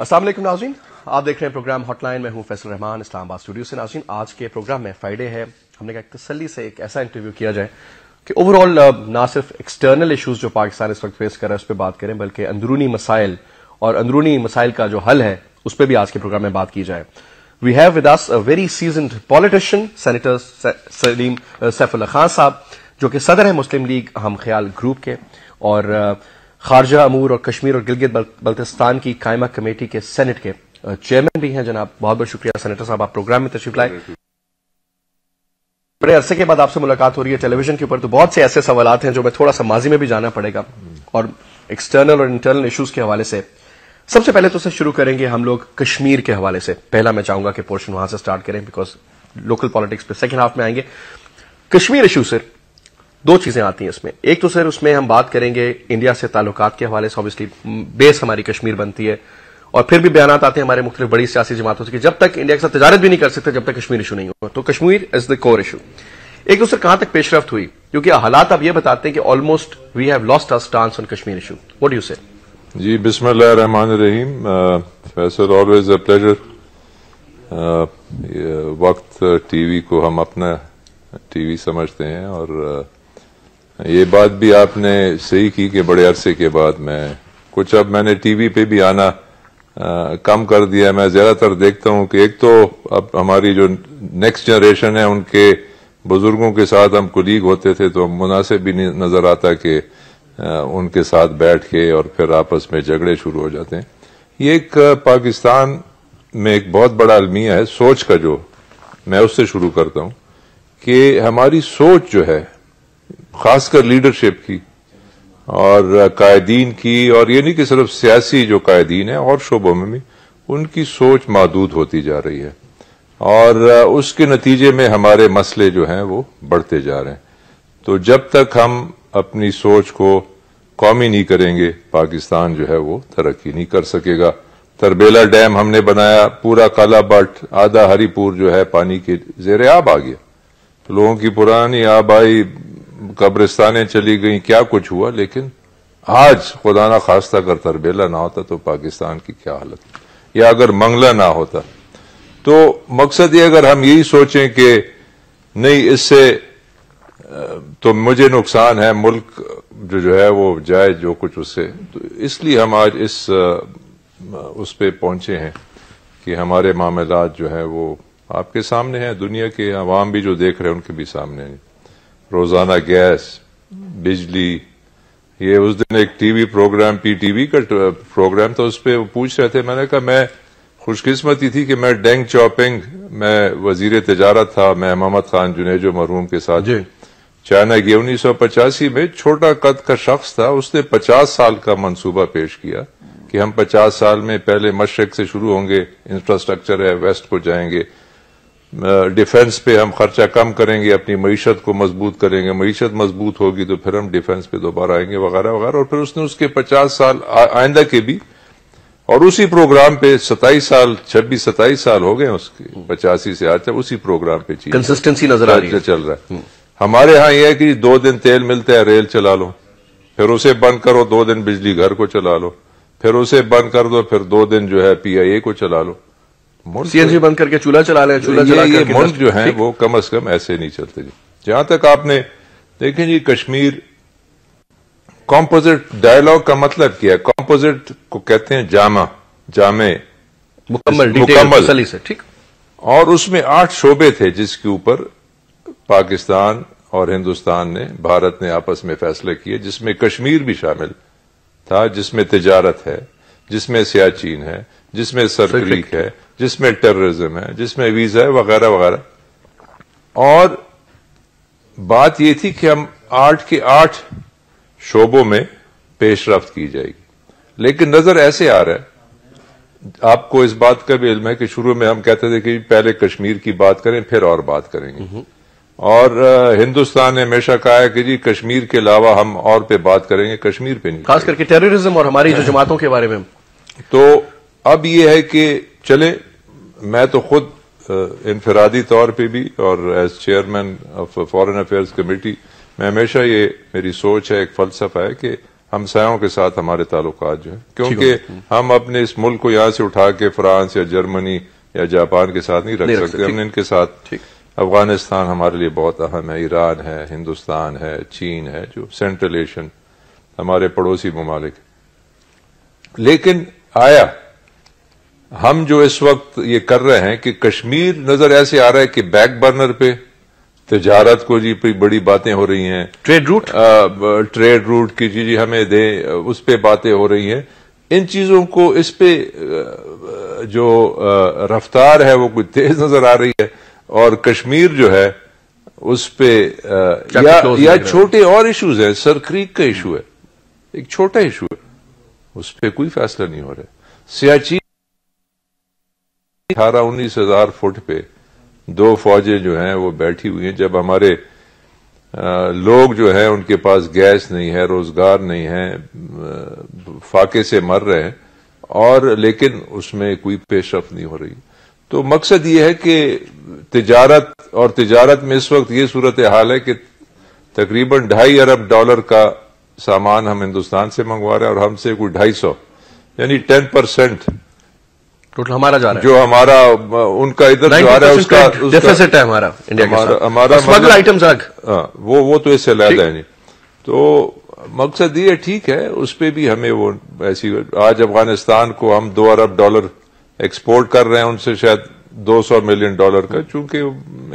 असल नाजीन आप देख रहे हैं प्रोग्राम हॉटलाइन में हूं फैसल रहमान इस्लामाबाद स्टूडियो से नाजीन आज के प्रोग्राम में फ्राइडे है हमने कहा तसली से एक ऐसा इंटरव्यू किया जाए कि ओवरऑल ना सिर्फ एक्सटर्नल इश्यूज जो पाकिस्तान इस वक्त फेस कर रहा है उस पर बात करें बल्कि अंदरूनी मसाइल और अंदरूनी मसाइल का जो हल है उस पर भी आज के प्रोग्राम में बात की जाए we have with us a very seasoned politician senator Saleem Saifullah Khan साहब जो कि सदर है मुस्लिम लीग हम ख्याल ग्रुप के और uh, खारजा अमूर और कश्मीर और गिलगित बल्तिस्तान की कायमा कमेटी के सेनेट के चेयरमैन भी हैं जनाब बहुत बहुत शुक्रिया सेनेटर साहब आप प्रोग्राम में तशरीफ लाए बड़े अरसे के बाद आपसे मुलाकात हो रही है टेलीविजन के ऊपर तो बहुत से ऐसे सवाल हैं जो मैं थोड़ा सा माजी में भी जाना पड़ेगा और एक्सटर्नल और इंटरनल इश्यूज के हवाले से सबसे पहले तो सर शुरू करेंगे हम लोग कश्मीर के हवाले से पहला मैं चाहूंगा कि पोर्शन वहां से स्टार्ट करें बिकॉज लोकल पॉलिटिक्स पे सेकेंड हाफ में आएंगे कश्मीर इशू सर दो चीजें आती हैं इसमें एक तो सर उसमें हम बात करेंगे इंडिया से ताल्लुकात के हवाले से ऑब्वियसली बेस हमारी कश्मीर बनती है और फिर भी बयान आते हैं हमारे मुख्तु बड़ी सियासी जमातों से कि जब तक इंडिया के साथ तजारत भी नहीं कर सकते जब तक कश्मीर इशू नहीं होगा तो Kashmir is the core issue एक तो सर कहां तक पेशरफ्त हुई क्योंकि हालात अब यह बताते हैं कि almost we have lost our stance on Kashmir issue what you say जी बिस्मिल रहमान रहीम Faisal always a pleasure Waqt TV को हम अपना टीवी समझते हैं और uh, ये बात भी आपने सही की कि बड़े अरसे के बाद मैं कुछ अब मैंने टीवी पे भी आना आ, कम कर दिया मैं ज़्यादातर देखता हूं कि एक तो अब हमारी जो नेक्स्ट जनरेशन है उनके बुज़ुर्गों के साथ हम कुलीग होते थे तो मुनासिब भी नज़र आता कि उनके साथ बैठ के और फिर आपस में झगड़े शुरू हो जाते हैं ये एक पाकिस्तान में एक बहुत बड़ा अलमिया है सोच का जो मैं उससे शुरू करता हूं कि हमारी सोच जो है खासकर लीडरशिप की और कायदीन की और ये नहीं कि सिर्फ सियासी जो कायदीन है और शोबों में भी उनकी सोच महदूद होती जा रही है और उसके नतीजे में हमारे मसले जो हैं वो बढ़ते जा रहे हैं तो जब तक हम अपनी सोच को कौमी नहीं करेंगे पाकिस्तान जो है वो तरक्की नहीं कर सकेगा तरबेला डैम हमने बनाया पूरा काला बट आधा हरीपुर जो है पानी के जेरे आब आ गया तो लोगों की पुरानी आबाई कब्रिस्तानें चली गई क्या कुछ हुआ लेकिन आज खुदा ना खास्ता अगर तरबेला ना होता तो पाकिस्तान की क्या हालत या अगर मंगला ना होता तो मकसद ये अगर हम यही सोचें कि नहीं इससे तो मुझे नुकसान है मुल्क जो जो है वो जाए जो कुछ उससे तो इसलिए हम आज इस उस पर पहुंचे हैं कि हमारे मामला जो है वो आपके सामने हैं दुनिया के अवाम भी जो देख रहे हैं उनके भी सामने हैं रोज़ाना गैस बिजली ये उस दिन एक टीवी प्रोग्राम पीटीवी का प्रोग्राम था उस पर पूछ रहे थे मैंने कहा मैं खुशकिस्मती थी कि मैं डेंग चौपिंग मैं वजीर तजारत था मैं अमामत खान जुनेजो मरहूम के साथ चाइना गया उन्नीस सौ पचासी में छोटा कद का शख्स था उसने पचास साल का मनसूबा पेश किया कि हम पचास साल में पहले मशरक से शुरू होंगे इंफ्रास्ट्रक्चर है वेस्ट को जाएंगे डिफेंस पे हम खर्चा कम करेंगे अपनी मीशत को मजबूत करेंगे मीशत मजबूत होगी तो फिर हम डिफेंस पे दोबारा आएंगे वगैरह वगैरह और फिर उसने उसके पचास साल आइंदा के भी और उसी प्रोग्राम पे सताईस साल छब्बीस सताईस साल हो गए उसके पचासी से आज तक उसी प्रोग्राम पे कंसिस्टेंसी नजर आ रही है चल रहा है हमारे यहाँ यह है कि दो दिन तेल मिलता है रेल चला लो फिर उसे बंद करो दो दिन बिजली घर को चला लो फिर उसे बंद कर दो फिर दो दिन जो है पीआईए को चला लो सीएनजी बंद करके चूल्हा चला ले चूल्हा चला ये मुल्क जो है वो कम अज कम ऐसे नहीं चलते जी जहां तक आपने देखें जी कश्मीर कॉम्पोजिट डायलॉग का मतलब क्या है कॉम्पोजिट को कहते हैं जामा जामे मुकम्मल मुकम्मल से ठीक और उसमें आठ शोबे थे जिसके ऊपर पाकिस्तान और हिंदुस्तान ने भारत ने आपस में फैसले किए जिसमें कश्मीर भी शामिल था जिसमें तजारत है जिसमें सियाचीन है जिसमें सरक्रीक है जिसमें टेररिज्म है जिसमें वीजा है वगैरह वगैरह और बात यह थी कि हम आठ के आठ शोबों में पेशरफ की जाएगी लेकिन नजर ऐसे आ रहा है आपको इस बात का भी इल्म है कि शुरू में हम कहते थे कि पहले कश्मीर की बात करें फिर और बात करेंगे हम्म। और हिंदुस्तान ने हमेशा कहा है कि जी कश्मीर के अलावा हम और पे बात करेंगे कश्मीर पे नहीं खास करके टेररिज्म और हमारी जो जमातों के बारे में तो अब यह है कि चले मैं तो खुद इनफरादी तौर पे भी और as chairman of foreign affairs committee मैं हमेशा ये मेरी सोच है एक फलसफा है कि हमसायों के साथ हमारे ताल्लुक जो है क्योंकि हम अपने इस मुल्क को यहां से उठा के फ्रांस या जर्मनी या जापान के साथ नहीं रख नहीं सकते हमने इनके साथ अफगानिस्तान हमारे लिए बहुत अहम है ईरान है हिंदुस्तान है चीन है जो सेंट्रल एशियन हमारे पड़ोसी ममालिक लेकिन आया हम जो इस वक्त ये कर रहे हैं कि कश्मीर नजर ऐसे आ रहा है कि बैक बर्नर पे तजारत को जी बड़ी बातें हो रही हैं trade route ah, trade route की जी जी हमें दे उस पर बातें हो रही हैं इन चीजों को इस पे जो रफ्तार है वो कुछ तेज नजर आ रही है और कश्मीर जो है उस पे या, या छोटे और इश्यूज हैं सरक्रीक का इशू है एक छोटा इशू है उस पर कोई फैसला नहीं हो रहा सियाची अठारह उन्नीस हजार फुट पे दो फौजें जो हैं वो बैठी हुई हैं जब हमारे आ, लोग जो हैं उनके पास गैस नहीं है रोजगार नहीं है फाके से मर रहे हैं और लेकिन उसमें कोई पेशरफ नहीं हो रही तो मकसद ये है कि तजारत और तजारत में इस वक्त ये सूरत हाल है कि तकरीबन ढाई अरब डॉलर का सामान हम हिंदुस्तान से मंगवा रहे हैं और हमसे कोई ढाई सौ यानी टेन परसेंट टोटल हमारा जा रहा है जो हमारा उनका इधर जा रहा है उसका, डेफिसिट है हमारा इंडिया हमारा, हमारा स्मगल आइटम्स अलग वो वो तो इससे अलग है नहीं तो मकसद ये ठीक है उस पर भी हमें वो ऐसी आज अफगानिस्तान को हम दो अरब डॉलर एक्सपोर्ट कर रहे हैं उनसे शायद 200 मिलियन डॉलर का चूंकि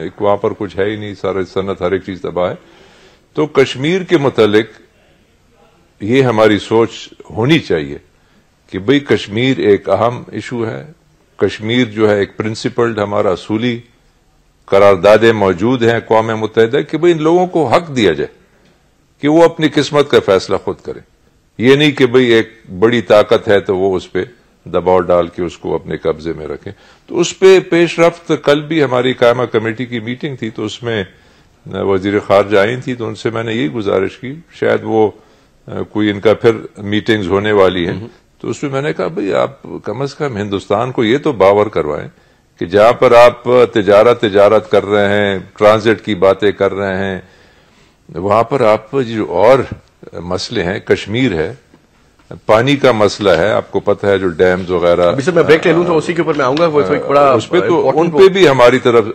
एक वहां पर कुछ है ही नहीं सारे सन्नत हर एक चीज तबाह है तो कश्मीर के मुतालिक ये हमारी सोच होनी चाहिए कि भाई कश्मीर एक अहम इशू है कश्मीर जो है एक प्रिंसिपल्ड हमारा असूली करारदादे मौजूद हैं कौम मुतहदा कि भाई इन लोगों को हक दिया जाए कि वो अपनी किस्मत का फैसला खुद करें ये नहीं कि भाई एक बड़ी ताकत है तो वो उस पर दबाव डाल के उसको अपने कब्जे में रखें तो उस पर पेश रफ्त कल भी हमारी कायमा कमेटी की मीटिंग थी तो उसमें वजीर खारजा आई थी तो उनसे मैंने यही गुजारिश की शायद वो कोई इनका फिर मीटिंग्स होने वाली है हम्म। तो उसमें मैंने कहा भाई आप कम अज कम हिंदुस्तान को ये तो बावर करवाएं कि जहां पर आप तजारत तजारत कर रहे हैं ट्रांजिट की बातें कर रहे हैं वहां पर आप जो और मसले हैं कश्मीर है पानी का मसला है आपको पता है जो डैम्स वगैरह अभी मैं ब्रेक ले लूं तो उसी के ऊपर मैं आऊंगा वो तो एक बड़ा उस पर तो उन पे भी हमारी तरफ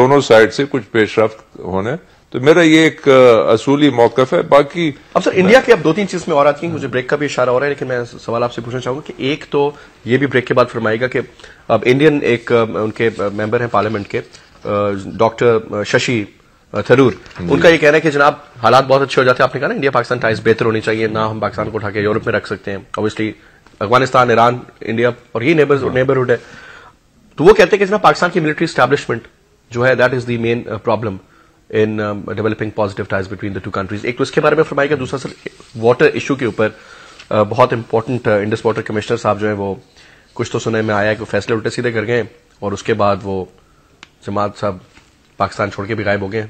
दोनों साइड से कुछ पेशरफ होने तो मेरा ये एक असूली मौकफ है बाकी अब सर इंडिया की अब दो तीन चीज में और आती है मुझे ब्रेक का भी इशारा हो रहा है लेकिन मैं सवाल आपसे पूछना चाहूंगा कि एक तो ये भी ब्रेक के बाद फरमाएगा कि अब इंडियन एक उनके मेंबर हैं पार्लियामेंट के डॉक्टर शशि थरूर उनका ये कहना है कि जनाब हालात बहुत अच्छे हो जाते हैं आपने कहा ना इंडिया पाकिस्तान टाइज बेहतर होनी चाहिए ना हम पाकिस्तान को उठा के यूरोप में रख सकते हैं ऑब्वियसली अफगानिस्तान ईरान इंडिया और ये नेबरहुड हाँ। है तो वो कहते हैं कि जनाब पाकिस्तान की मिलिट्री स्टैब्लिशमेंट जो है that is the main problem in developing positive ties between the two countries एक तो इसके बारे में फरमाएगा दूसरा सर वाटर इशू के ऊपर बहुत इंपॉर्टेंट इंडस वाटर कमिश्नर साहब जो है वो कुछ तो सुनने में आया कि फैसले उल्टे सीधे कर गए और उसके बाद वो जमात साहब पाकिस्तान छोड़ के भी गायब हो गए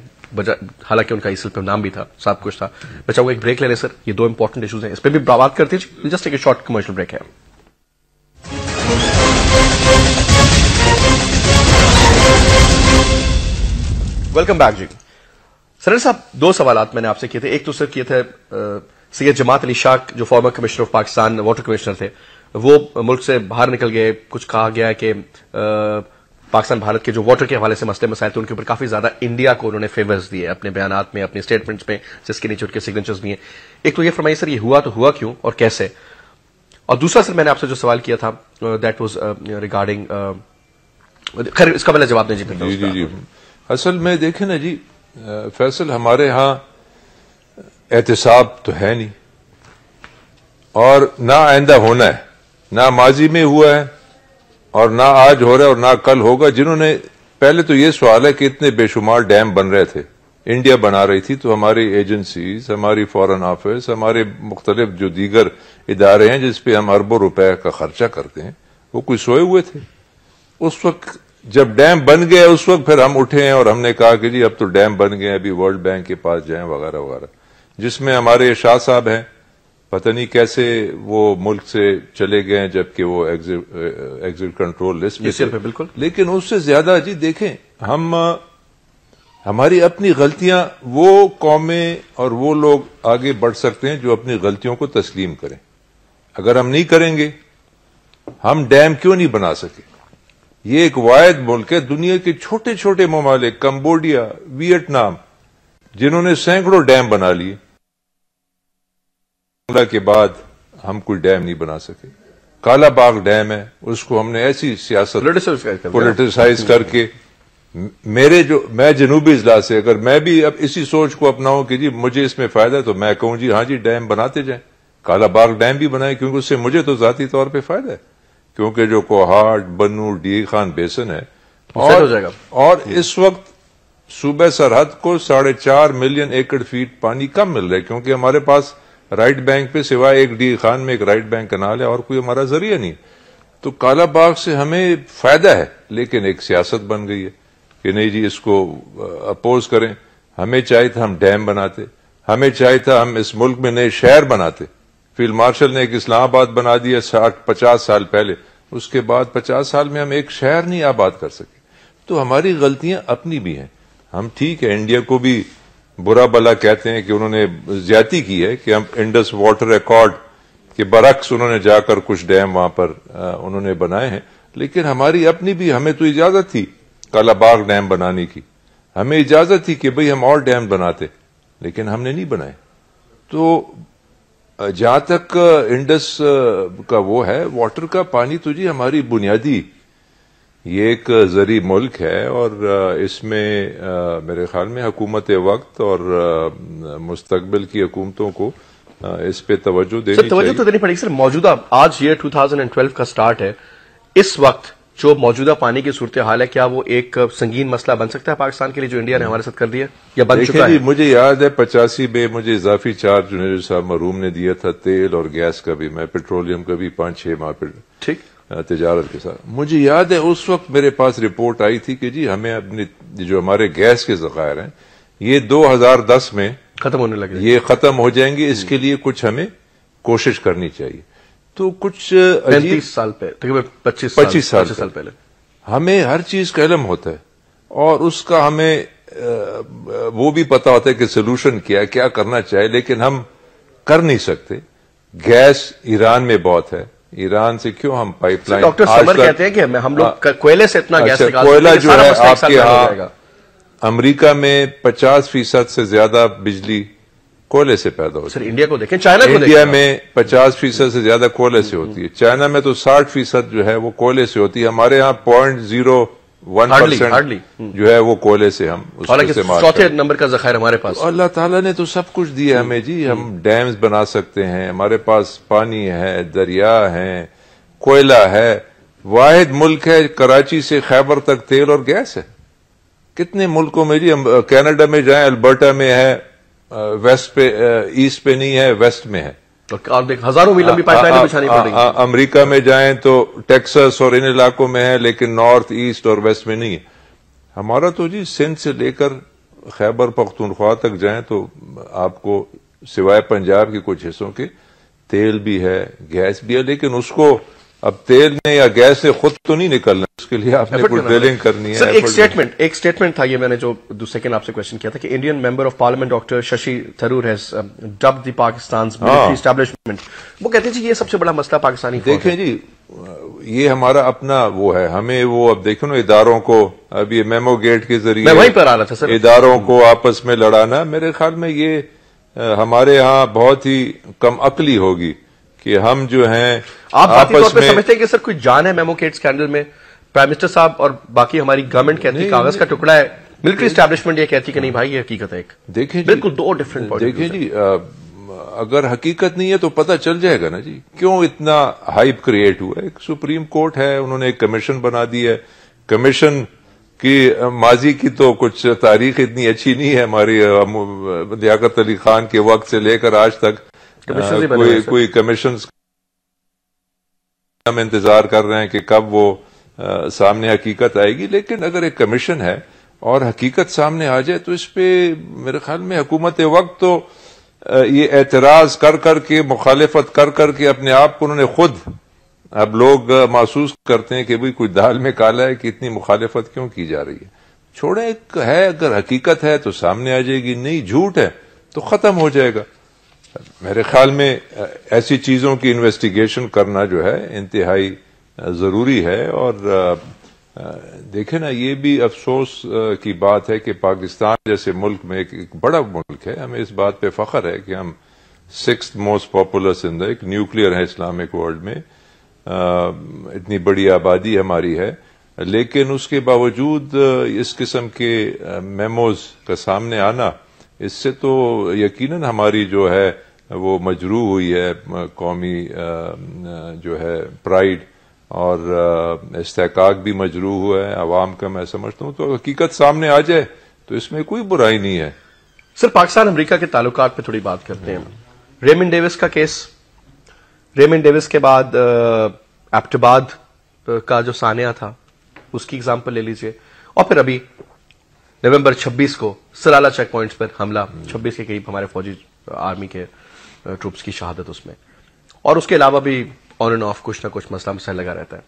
हालांकि उनका इस नाम भी था साफ कुछ था मैं चाहूंगा एक ब्रेक ले लें सर ये दो इंपॉर्टेंट इशूज हैं इस पर भी बात करते हैं जस्ट एक शॉर्ट कमर्शियल ब्रेक है वेलकम बैक जी सर साहब दो सवाल मैंने आपसे किए थे एक तो सर किए थे सैयद जमात अली शाह जो former commissioner of Pakistan water commissioner थे वो मुल्क से बाहर निकल गए कुछ कहा गया है कि पाकिस्तान भारत के जो वाटर के हवाले से मसले मसाए थे उनके ऊपर काफी ज्यादा इंडिया को उन्होंने फेवर्स दिए अपने बयान में अपने स्टेटमेंट्स में जिसके नीचे उनके सिग्नेचर्स भी हैं एक तो ये फरमाइए सर ये हुआ तो हुआ क्यों और कैसे और दूसरा सर मैंने आपसे जो सवाल किया था दैट वॉज रिगार्डिंग खैर इसका पहले जवाब जी असल में देखे ना जी फैसल हमारे यहां एहतसाब तो है नहीं और ना आइंदा होना है ना माजी में हुआ है और ना आज हो रहा है और ना कल होगा जिन्होंने पहले तो ये सवाल है कि इतने बेशुमार डैम बन रहे थे इंडिया बना रही थी तो हमारी एजेंसीज हमारी फॉरेन ऑफिस हमारे मुख्तलिफ जो दीगर इदारे हैं जिसपे हम अरबों रुपए का खर्चा करते हैं वो कोई सोए हुए थे उस वक्त जब डैम बन गए उस वक्त फिर हम उठे हैं और हमने कहा कि जी अब तो डैम बन गए अभी वर्ल्ड बैंक के पास जाएं वगैरह वगैरह जिसमें हमारे शाह साहब हैं पता नहीं कैसे वो मुल्क से चले गए जबकि वो एग्जिट कंट्रोल लिस्ट पे बिल्कुल लेकिन उससे ज्यादा जी देखें हम हमारी अपनी गलतियां वो कौमें और वो लोग आगे बढ़ सकते हैं जो अपनी गलतियों को तस्लीम करें अगर हम नहीं करेंगे हम डैम क्यों नहीं बना सके ये एक वायद मुल्क है दुनिया के छोटे छोटे ममालिक कम्बोडिया वियतनाम जिन्होंने सैकड़ों डैम बना लिए के बाद हम कोई डैम नहीं बना सके काला बाग डैम है उसको हमने ऐसी सियासत पोलिटिसाइज करके मेरे जो मैं जनूबी इजला से अगर मैं भी अब इसी सोच को अपनाऊं कि जी मुझे इसमें फायदा है तो मैं कहूं जी हाँ जी डैम बनाते जाएं काला बाग डैम भी बनाए क्योंकि उससे मुझे तो जाती तौर पर फायदा है क्योंकि जो कोहाट बनू डी खान बेसन है और, हो जाएगा और इस वक्त सूबे सरहद को साढ़े चार मिलियन एकड़ फीट पानी कम मिल रहा है क्योंकि हमारे पास राइट बैंक पे सिवाय एक डी खान में एक राइट बैंक कनाल है और कोई हमारा जरिया नहीं तो काला बाग से हमें फायदा है लेकिन एक सियासत बन गई है कि नहीं जी इसको अपोज करें हमें चाहिए था हम डैम बनाते हमें चाहिए था हम इस मुल्क में नए शहर बनाते फील्ड मार्शल ने एक इस्लामाबाद बना दिया साठ पचास साल पहले उसके बाद पचास साल में हम एक शहर नहीं आबाद कर सके तो हमारी गलतियां अपनी भी हैं हम ठीक है इंडिया को भी बुरा भला कहते हैं कि उन्होंने ज्यादा की है कि हम इंडस वाटर रिकॉर्ड के बरक्स उन्होंने जाकर कुछ डैम वहां पर उन्होंने बनाए हैं लेकिन हमारी अपनी भी हमें तो इजाजत थी कालाबाग डैम बनाने की हमें इजाजत थी कि भाई हम और डैम बनाते लेकिन हमने नहीं बनाए तो जहां तक इंडस का वो है वाटर का पानी तो जी हमारी बुनियादी ये एक जरी मुल्क है और इसमें मेरे ख्याल में हकूमत वक्त और मुस्तबिल की हकूमतों को इस पे तवज्जो देनी तो देनी पड़ेगी सर मौजूदा आज ये 2012 का स्टार्ट है इस वक्त जो मौजूदा पानी की सूरत हाल है क्या वो एक संगीन मसला बन सकता है पाकिस्तान के लिए जो इंडिया ने हमारे साथ कर दिया या बन चुका है मुझे याद है पचासी में मुझे इजाफी चार्ज मेरे साहब मरूम ने दिया था तेल और गैस का भी मैं पेट्रोलियम का भी पांच छह माह पर ठीक तजारत के साथ मुझे याद है उस वक्त मेरे पास रिपोर्ट आई थी कि जी हमें अपने जो हमारे गैस के जखायर हैं ये दस में खत्म होने लगे ये खत्म हो जाएंगे इसके लिए कुछ हमें कोशिश करनी चाहिए तो कुछ पैंतीस साल पहले पच्चीस पच्चीस साल, साल, साल पहले हमें हर चीज का इलम होता है और उसका हमें वो भी पता होता है कि सोल्यूशन क्या है क्या करना चाहिए लेकिन हम कर नहीं सकते गैस ईरान में बहुत है ईरान से क्यों हम पाइपलाइन डॉक्टर समर कहते हैं कि हम, हम लोग हाँ। कोयले से इतना अच्छा, गैस कोयला जो है आपके यहाँ अमेरिका में 50 फीसद से ज्यादा बिजली कोयले से पैदा होती है इंडिया को देखें चाइना को इंडिया में पचास फीसद से ज्यादा कोयले से होती है चाइना में तो साठ फीसद जो है वो कोयले से होती है हमारे यहाँ point zero one percent hmm. जो है वो कोयले से हम चौथे नंबर का जखायर हमारे पास तो अल्लाह ताला ने तो सब कुछ दिया हम्म। हमें जी हम हम्म। डैम्स बना सकते हैं हमारे पास पानी है दरिया है कोयला है वाहिद मुल्क है कराची से खैबर तक तेल और गैस है कितने मुल्कों में जी हम कैनेडा में जाए अल्बर्टा में है वेस्ट पे ईस्ट पे नहीं है वेस्ट में है तो हजारों मील लंबी पाइपलाइनें बिछानी पड़ेगी अमेरिका में जाएं तो टेक्सास और इन इलाकों में है लेकिन नॉर्थ ईस्ट और वेस्ट में नहीं है हमारा तो जी सिंध से लेकर खैबर पख्तूनख्वा तक जाएं तो आपको सिवाय पंजाब के कुछ हिस्सों के तेल भी है गैस भी है लेकिन उसको अब तेल में या गैस से खुद तो नहीं निकलना उसके लिए आपने ड्रिलिंग करनी है एक स्टेटमेंट एक स्टेटमेंट था ये मैंने जो सेकंड आपसे क्वेश्चन किया था कि Indian member of parliament doctor Shashi Tharoor has dub the Pakistan establishment वो कहते हैं जी ये सबसे बड़ा मसला पाकिस्तानी देखें जी ये हमारा अपना वो है हमें वो अब देखो ना इदारों को अब ये मेमो गेट के जरिए वहीं पर आ रहा था सर इदारों को आपस में लड़ाना मेरे ख्याल में ये हमारे यहाँ बहुत ही कम अकली होगी कि हम जो हैं आप आपस में समझते हैं कि सर कोई जान है मेमो केट स्कैंडल में प्राइम मिनिस्टर साहब और बाकी हमारी गवर्नमेंट कहती है कागज का टुकड़ा है मिलिट्री स्टैब्लिशमेंट ये कहती कि नहीं भाई ये हकीकत है एक देखिए बिल्कुल दो डिफरेंट देखिए जी अगर हकीकत नहीं है तो पता चल जाएगा ना जी क्यों इतना हाइप क्रिएट हुआ एक सुप्रीम कोर्ट है उन्होंने एक कमीशन बना दी है कमीशन की माजी की तो कुछ तारीख इतनी अच्छी नहीं है हमारी लियाकत अली खान के वक्त से लेकर आज तक कोई कोई कमीशन हम इंतजार कर रहे हैं कि कब वो आ, सामने हकीकत आएगी लेकिन अगर एक कमीशन है और हकीकत सामने आ जाए तो इस पर मेरे ख्याल में हुकूमत वक्त तो ये एतराज कर करके मुखालफत कर कर के अपने आप को उन्होंने खुद अब लोग महसूस करते हैं कि भाई कोई दाल में काला है कि इतनी मुखालफत क्यों की जा रही है छोड़े एक है अगर हकीकत है तो सामने आ जाएगी नहीं झूठ है तो खत्म हो जाएगा मेरे ख्याल में ऐसी चीज़ों की इन्वेस्टिगेशन करना जो है इंतहाई ज़रूरी है और देखे ना ये भी अफसोस की बात है कि पाकिस्तान जैसे मुल्क में एक, एक बड़ा मुल्क है हमें इस बात पे फख्र है कि हम six most populars in the एक न्यूक्लियर है इस्लामिक वर्ल्ड में आ, इतनी बड़ी आबादी हमारी है लेकिन उसके बावजूद इस किस्म के मेमोज का सामने आना इससे तो यकीनन हमारी जो है वो मजरू हुई है कौमी जो है प्राइड और इस्तेक भी मजरू हुआ है अवाम का मैं समझता हूँ तो हकीकत सामने आ जाए तो इसमें कोई बुराई नहीं है सर पाकिस्तान अमरीका के ताल्लुक पर थोड़ी बात करते हैं रेमिन डेविस का केस रेमिन डेविस के बाद एप्टबाद का जो सानिया था उसकी एग्जाम्पल ले लीजिए और फिर अभी नवंबर 26 को सलाला चेक पॉइंट पर हमला 26 के करीब हमारे फौजी आर्मी के ट्रूप्स की शहादत उसमें और उसके अलावा भी ऑन एंड ऑफ कुछ ना कुछ मसला मसला लगा रहता है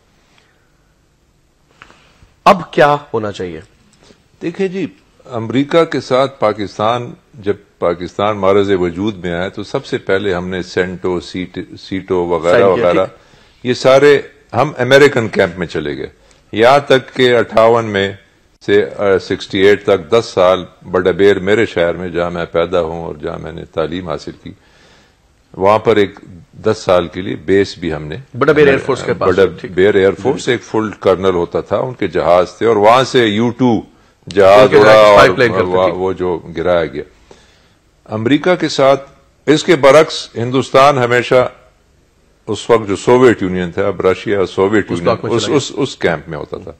अब क्या होना चाहिए देखिए जी अमेरिका के साथ पाकिस्तान जब पाकिस्तान मारज वजूद में आया तो सबसे पहले हमने सेंटो सीट सीटो वगैरह वगैरह ये सारे हम अमेरिकन कैंप में चले गए यहां तक के अट्ठावन में से सिक्सटी एट तक दस साल बडबेर मेरे शहर में जहां मैं पैदा हूं और जहां मैंने तालीम हासिल की वहां पर एक दस साल के लिए बेस भी हमने बडबेर एयरफोर्स के पास बडबेर एयरफोर्स एक फुल कर्नल होता था उनके जहाज थे और वहां से यू टू जहाज वो जो गिराया गया अमरीका के साथ इसके बरक्स हिन्दुस्तान हमेशा उस वक्त जो सोवियत यूनियन था अब रशिया सोवियत यूनियन उस, उस, उस कैंप में होता था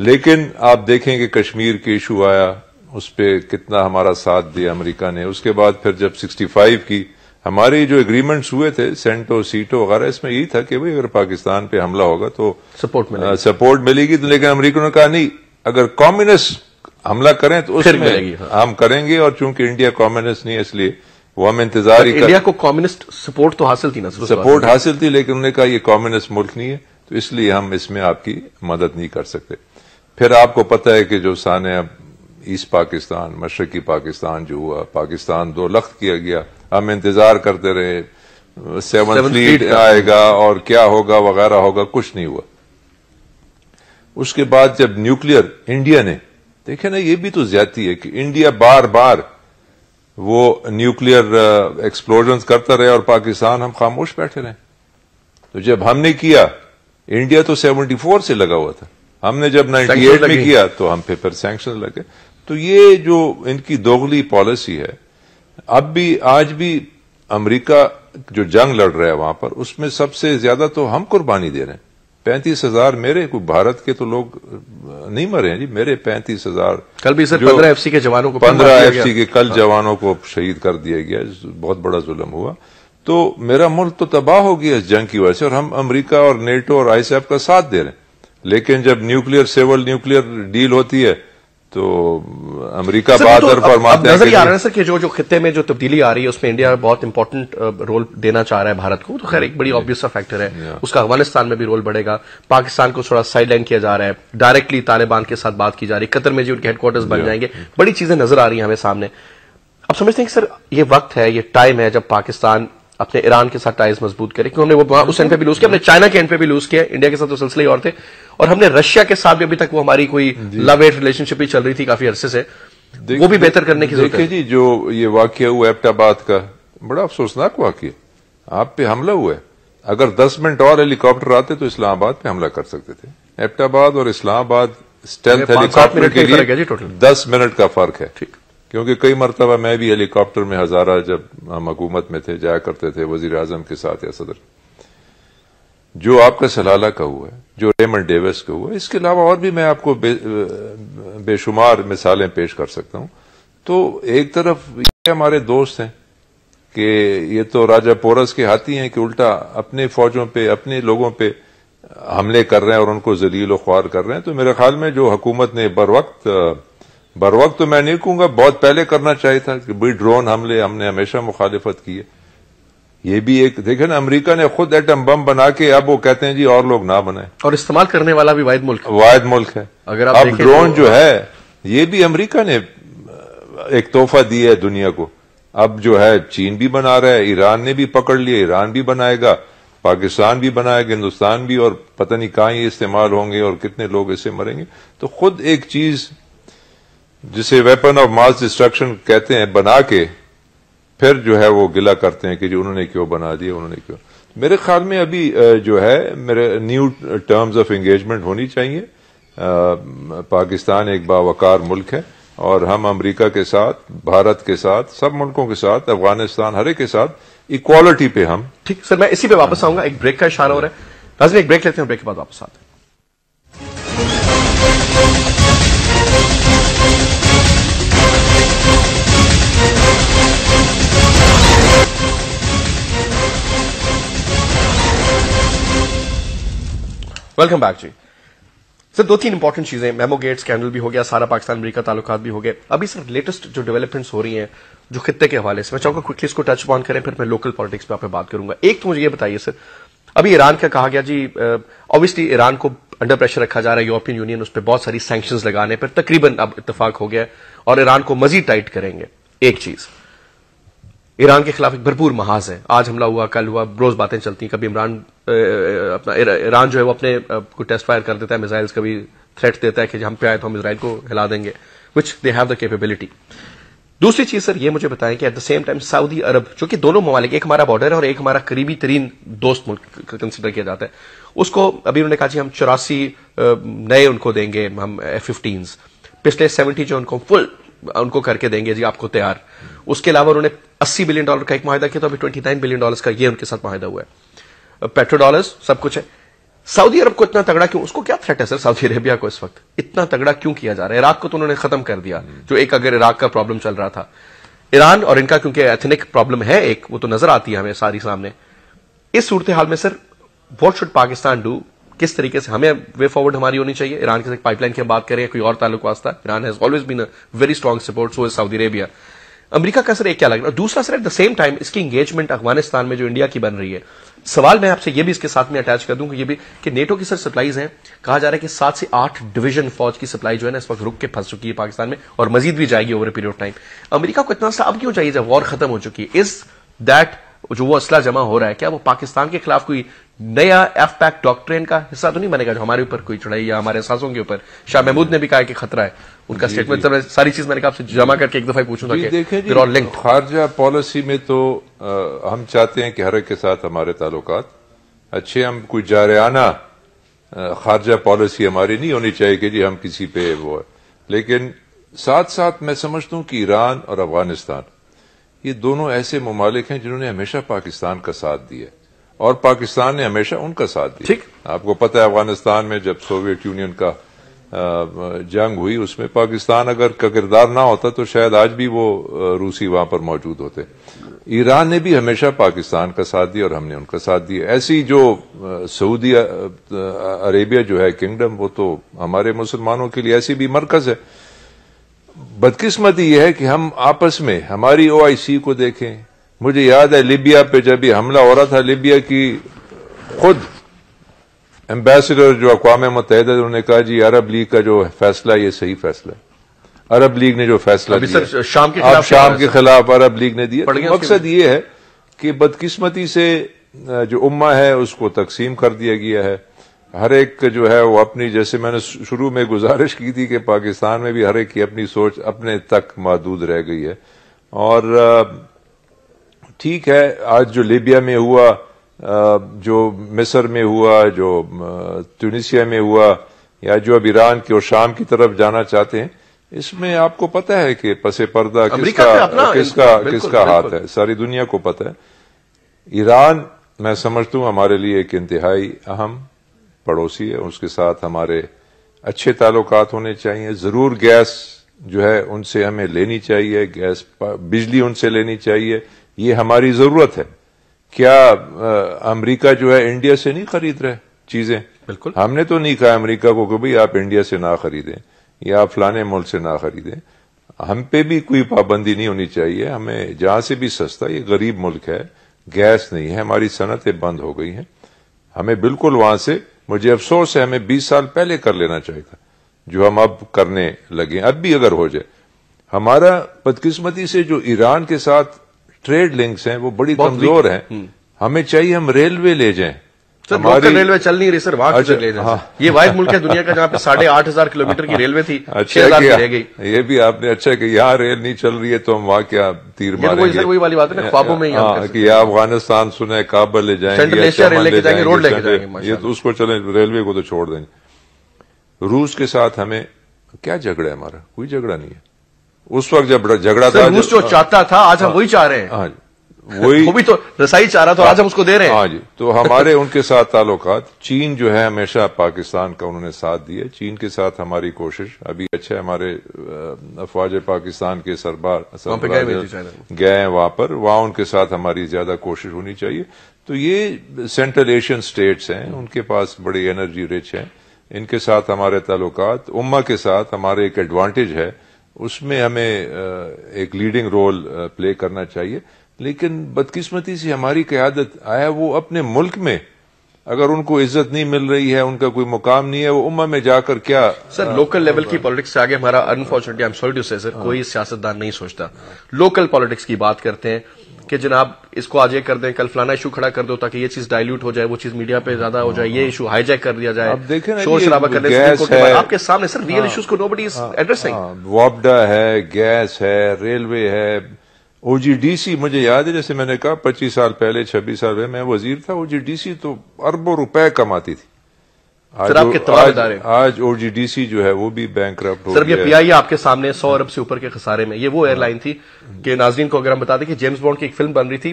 लेकिन आप देखें कि कश्मीर के इशू आया उस पर कितना हमारा साथ दिया अमेरिका ने उसके बाद फिर जब 65 की हमारे जो एग्रीमेंट्स हुए थे सेंटो सीटो वगैरह इसमें यही था कि भाई अगर पाकिस्तान पे हमला होगा तो सपोर्ट मिलेगी सपोर्ट मिलेगी तो लेकिन अमरीकों ने कहा नहीं अगर कॉम्युनिस्ट हमला करें तो उसमें हाँ। हम करेंगे और चूंकि इंडिया कॉम्युनिस्ट नहीं है इसलिए वो हम इंतजार ही इंडिया को कॉम्युनिस्ट सपोर्ट तो हासिल थी ना सपोर्ट हासिल थी लेकिन उन्होंने कहा यह कॉम्युनिस्ट मुल्क नहीं है तो इसलिए हम इसमें आपकी मदद नहीं कर सकते फिर आपको पता है कि जो अब ईस्ट पाकिस्तान मशरकी पाकिस्तान जो हुआ पाकिस्तान दो लख्त किया गया हम इंतजार करते रहे सेवन फीट आएगा और क्या होगा वगैरह होगा कुछ नहीं हुआ उसके बाद जब न्यूक्लियर इंडिया ने देखे ना ये भी तो ज्यादा है कि इंडिया बार बार वो न्यूक्लियर एक्सप्लोजन uh, करता रहे और पाकिस्तान हम खामोश बैठे रहे तो जब हमने किया इंडिया तो 74 से लगा हुआ था हमने जब 98 में किया तो हम फिर पर सैंक्शन लगे तो ये जो इनकी दोगली पॉलिसी है अब भी आज भी अमेरिका जो जंग लड़ रहा है वहां पर उसमें सबसे ज्यादा तो हम कुर्बानी दे रहे हैं पैंतीस हजार मेरे को भारत के तो लोग नहीं मरे हैं जी मेरे पैंतीस हजार कल भी सर पंद्रह एफसी के जवानों को पंद्रह एफसी के कल हाँ। जवानों को शहीद कर दिया गया बहुत बड़ा जुल्म हुआ तो मेरा मुल्क तो तबाह हो गया इस जंग की वजह से और हम अमरीका और नेटो और आईसीएफ का साथ दे रहे हैं लेकिन जब न्यूक्लियर सेवल न्यूक्लियर डील होती है तो अमेरिका बात तो फरमाते हैं नजर आ रहा है सर कि जो जो खत्ते में जो तब्दीली आ रही है उसमें इंडिया बहुत इंपॉर्टेंट रोल देना चाह रहा है भारत को तो खैर एक बड़ी ऑब्वियस सा फैक्टर है उसका अफगानिस्तान में भी रोल बढ़ेगा पाकिस्तान को थोड़ा साइड लाइन किया जा रहा है डायरेक्टली तालिबान के साथ बात की जा रही है कतर में जी उनके हेडक्वार्टर्स बन जाएंगे बड़ी चीजें नजर आ रही है हमें सामने अब समझते हैं कि सर ये वक्त है ये टाइम है जब पाकिस्तान अपने ईरान के साथ टाइज मजबूत करें क्योंकि हमने वो उस एंड पे भी लूज किया हमने चाइना के एंड पे भी लूज किया इंडिया के साथ तो सिलसिले और थे और हमने रशिया के साथ भी अभी तक वो हमारी कोई लव एट रिलेशनशिप भी चल रही थी काफी अरसे से वो भी बेहतर करने की जरूरत है जी जो ये वाक्य हुआ एपटाबाद का बड़ा अफसोसनाक वाक्य आप पे हमला हुआ है अगर दस मिनट और हेलीकॉप्टर आते तो इस्लामाबाद पे हमला कर सकते थे एपटाबाद और इस्लामाबाद स्टेल्थ हेलीकॉप्टर के लिए दस मिनट का फर्क है ठीक क्योंकि कई मरतबा मैं भी हेलीकॉप्टर में हज़ारा जब हम हकूमत में थे जाया करते थे वजीर अजम के साथ या सदर जो आपका सलाला का हुआ है जो रेमन डेविस का हुआ है इसके अलावा और भी मैं आपको बे, बेशुमार मिसालें पेश कर सकता हूं तो एक तरफ ये हमारे दोस्त हैं कि ये तो राजा पोरस के हाथी हैं कि उल्टा अपने फौजों पे अपने लोगों पे हमले कर रहे हैं और उनको जलील ख्वार कर रहे हैं तो मेरे ख्याल में जो हुकूमत ने बर वक्त बर वक्त तो मैं नहीं कहूंगा बहुत पहले करना चाहिए था कि भाई ड्रोन हमले हमने हमेशा मुखालिफत की है ये भी एक देखे ना अमरीका ने खुद एटम बम बना के अब वो कहते हैं जी और लोग ना बनाए और इस्तेमाल करने वाला भी वायद मुल्क वायद मुल्क है अगर आप अब ड्रोन तो जो है ये भी अमरीका ने एक तोहफा दिया है दुनिया को अब जो है चीन भी बना रहा है ईरान ने भी पकड़ लिया ईरान भी बनाएगा पाकिस्तान भी बनाएगा हिंदुस्तान भी और पता नहीं कहाँ ये इस्तेमाल होंगे और कितने लोग इससे मरेंगे तो खुद एक चीज जिसे वेपन ऑफ मास डिस्ट्रक्शन कहते हैं बना के फिर जो है वो गिला करते हैं कि जी उन्होंने क्यों बना दिया उन्होंने क्यों मेरे ख्याल में अभी जो है मेरे न्यू टर्म्स ऑफ एंगेजमेंट होनी चाहिए पाकिस्तान एक बावकार मुल्क है और हम अमेरिका के साथ भारत के साथ सब मुल्कों के साथ अफगानिस्तान हरे के साथ इक्वालिटी पे हम ठीक सर मैं इसी पे वापस आऊंगा एक ब्रेक का इशारा हो रहा है एक ब्रेक लेते हैं ब्रेक के बाद वापस आते हैं वेलकम बैक जी सर दो तीन इंपॉर्टेंट चीजें मेमोगेट स्कैंडल भी हो गया सारा पाकिस्तान अमरीका ताल्लुक भी हो गए अभी सर लेटेस्ट जो डेवलपमेंट्स हो रही हैं जो खत्ते के हवाले से मैं चाहूंगा क्विकली इसको टच ऑन करें फिर मैं लोकल पॉलिटिक्स पे आप बात करूंगा एक तो मुझे ये बताइए सर अभी ईरान का कहा गया जी ऑब्वियसली ईरान को अंडर प्रेशर रखा जा रहा है यूरोपियन यूनियन उस पर बहुत सारी सैक्शन लगाने पर तकरीबन अब इतफाक हो गया और ईरान को मजीद टाइट करेंगे एक चीज़ ईरान के खिलाफ एक भरपूर महाज है आज हमला हुआ कल हुआ रोज बातें चलती हैं कभी इमरान अपना ईरान जो है वो अपने को टेस्ट फायर कर देता है मिसाइल्स कभी थ्रेट देता है कि हम पे आए तो हम इसराइल को हिला देंगे which they have the capability दूसरी चीज सर ये मुझे बताएं कि at the same time Saudi Arab जो कि दोनों ममालिक एक हमारा बॉर्डर है और एक हमारा करीबी तरीन दोस्त मुल्क कंसिडर किया जाता है उसको अभी उन्होंने कहा कि हम चौरासी नए उनको देंगे हम फिफ्टीन पिछले सेवेंटी जो उनको फुल उनको करके देंगे जी आपको तैयार उसके अलावा उन्होंने 80 बिलियन डॉलर का एक माहिदा किया तो अभी 29 बिलियन डॉलर्स का ये उनके साथ माहिदा हुआ है पेट्रो सब कुछ है सऊदी अरब को इतना तगड़ा क्यों उसको क्या थ्रेट है सर सऊदी अरेबिया को इस वक्त इतना तगड़ा क्यों किया जा रहा है इराक को तो उन्होंने खत्म कर दिया जो एक अगर इराक का प्रॉब्लम चल रहा था ईरान और इनका क्योंकि एथनिक प्रॉब्लम है एक वो तो नजर आती है हमें सारी सामने इस सूरत हाल में sir what should Pakistan do किस तरीके से हमें वे फॉरवर्ड हमारी होनी चाहिए ईरान के साथ पाइपलाइन की बात करें कोई और ताल्लुक वास्ता Iran has always been a very strong support so is Saudi Arabia America का असर एक क्या लग रहा है दूसरा sir at the same time इसकी इंगेजमेंट अफगानिस्तान में जो इंडिया की बन रही है सवाल मैं आपसे ये भी इसके साथ में अटैच कर दूं कि ये भी कि नेटो की सर सप्लाईज हैं कहा जा रहा है कि सात से आठ डिवीजन फौज की सप्लाई जो है ना इस वक्त रुक के फंस चुकी है पाकिस्तान में और मजीद भी जाएगी over a period of time America को इतना सा अब क्यों चाहिए जब वॉर खत्म हो चुकी है इज दैट जो वो असला जमा हो रहा है क्या वो पाकिस्तान के खिलाफ कोई नया एफ पैक डॉक्ट्रेन का हिस्सा तो नहीं बनेगा जो हमारे ऊपर कोई चढ़ाई या हमारे सासों के ऊपर शाह महमूद ने भी कहा कि खतरा है उनका स्टेटमेंट तो सारी चीज मैंने कहा आपसे जमा करके एक दफा पूछूंगा खारजा पॉलिसी में तो आ, हम चाहते हैं कि हर एक के साथ हमारे ताल्लुक अच्छे हम कोई जाराना खारजा पॉलिसी हमारी नहीं होनी चाहिए कि जी हम किसी पे वो लेकिन साथ साथ मैं समझता हूं कि ईरान और अफगानिस्तान ये दोनों ऐसे ममालिक हैं जिन्होंने हमेशा पाकिस्तान का साथ दिया और पाकिस्तान ने हमेशा उनका साथ दिया ठीक आपको पता है अफगानिस्तान में जब सोवियत यूनियन का जंग हुई उसमें पाकिस्तान अगर का किरदार ना होता तो शायद आज भी वो रूसी वहां पर मौजूद होते ईरान ने भी हमेशा पाकिस्तान का साथ दिया और हमने उनका साथ दिया ऐसी जो सऊदी अरेबिया जो है किंगडम वो तो हमारे मुसलमानों के लिए ऐसी भी मरकज है बदकिस्मती यह है कि हम आपस में हमारी ओआईसी को देखें मुझे याद है लिबिया पे जब भी हमला हो रहा था लिबिया की खुद एम्बेसडर जो अकवाम मुतहद उन्होंने कहा जी अरब लीग का जो फैसला ये सही फैसला है अरब लीग ने जो फैसला दिया शाम के खिलाफ शाम के खिलाफ अरब लीग ने दिया तो मकसद ये है कि बदकिस्मती से जो उम्मा है उसको तकसीम कर दिया गया है हर एक जो है वो अपनी जैसे मैंने शुरू में गुजारिश की थी कि पाकिस्तान में भी हर एक की अपनी सोच अपने तक महदूद रह गई है और ठीक है आज जो लीबिया में हुआ जो मिस्र में हुआ जो ट्यूनिशिया में हुआ या जो अब ईरान की और शाम की तरफ जाना चाहते हैं इसमें आपको पता है कि पसे पर्दा किसका किसका किसका हाथ है सारी दुनिया को पता है ईरान मैं समझता हूं हमारे लिए एक इंतहाई अहम पड़ोसी है उसके साथ हमारे अच्छे ताल्लुक होने चाहिए ज़रूर गैस जो है उनसे हमें लेनी चाहिए गैस बिजली उनसे लेनी चाहिए ये हमारी ज़रूरत है क्या अमेरिका जो है इंडिया से नहीं खरीद रहे चीज़ें बिल्कुल हमने तो नहीं कहा अमेरिका को कि भाई आप इंडिया से ना खरीदें या आप फलाने मुल्क से ना खरीदें हम पे भी कोई पाबंदी नहीं होनी चाहिए हमें जहां से भी सस्ता ये गरीब मुल्क है गैस नहीं है हमारी सनतें बंद हो गई हैं हमें बिल्कुल वहां से मुझे अफसोस है हमें बीस साल पहले कर लेना चाहिए था जो हम अब करने लगे अब भी अगर हो जाए हमारा बदकिस्मती से जो ईरान के साथ ट्रेड लिंक्स हैं वो बड़ी कमजोर हैं हम्म। हमें चाहिए हम रेलवे ले जाएं सर लोकल रेलवे चल नहीं रही सर वहां अच्छा, ले हाँ, ये वाहिद मुल्क है दुनिया का जहाँ पे साढ़े आठ हजार किलोमीटर की रेलवे थी अच्छा, छह हजार रह गई ये भी आपने अच्छा कि यहाँ रेल नहीं चल रही है तो हम वहाँ क्या तीर मारेंगे सर वही वाली बात है ना ख्वाबों में ही हाँ, अफगानिस्तान सुने काबल ले जाएंगे जाएंगे रोड लेके जाएंगे ये तो उसको चले रेलवे को तो छोड़ देंगे रूस के साथ हमें क्या झगड़ा है हमारा कोई झगड़ा नहीं है उस वक्त जब झगड़ा था रूस जो चाहता था आज हम हाँ। वही चाह रहे हैं हाँ वही वो भी तो रसाई चाह रहा था तो आज हम उसको दे रहे हैं हाँ जी तो हमारे उनके साथ ताल्लुकात चीन जो है हमेशा पाकिस्तान का उन्होंने साथ दिया चीन के साथ हमारी कोशिश अभी है हमारे अफवाज पाकिस्तान के सरबार गए हैं वहां पर वहां उनके साथ हमारी ज्यादा कोशिश होनी चाहिए तो ये सेंट्रल एशियन स्टेट्स हैं उनके पास बड़ी एनर्जी रिच है इनके साथ हमारे ताल्लुकात उम्मा के साथ हमारे एक एडवांटेज है उसमें हमें एक लीडिंग रोल प्ले करना चाहिए लेकिन बदकिस्मती से हमारी क्यादत आया वो अपने मुल्क में अगर उनको इज्जत नहीं मिल रही है उनका कोई मुकाम नहीं है वो उम्मा में जाकर क्या सर लोकल लेवल की पॉलिटिक्स से आगे हमारा unfortunately I am sorry to say sir कोई सियासतदान नहीं सोचता लोकल पॉलिटिक्स की बात करते हैं कि जनाब इसको आज ये कर दें कल फलाना इशू खड़ा कर दो ताकि ये चीज डायल्यूट हो जाए वो चीज मीडिया पे ज्यादा हो जाए ये इशू हाईजैक कर दिया जाए देखें शोर शराबा कर आपके सामने सर रियल इशूज को नो बडी एड्रेसिंग वॉबडा है गैस है रेलवे है ओ जी डी सी मुझे याद है जैसे मैंने कहा पच्चीस साल पहले छब्बीस साल पहले मैं वजीर था ओ जी डी सी तो अरबों रुपए कमाती थी आज आज, आज ओजीडीसी जो है वो भी बैंक सर ये पीआई e आपके सामने सौ अरब से ऊपर के खसारे में ये वो एयरलाइन थी कि नाजरीन को अगर हम बता दें कि जेम्स बॉन्ड की एक फिल्म बन रही थी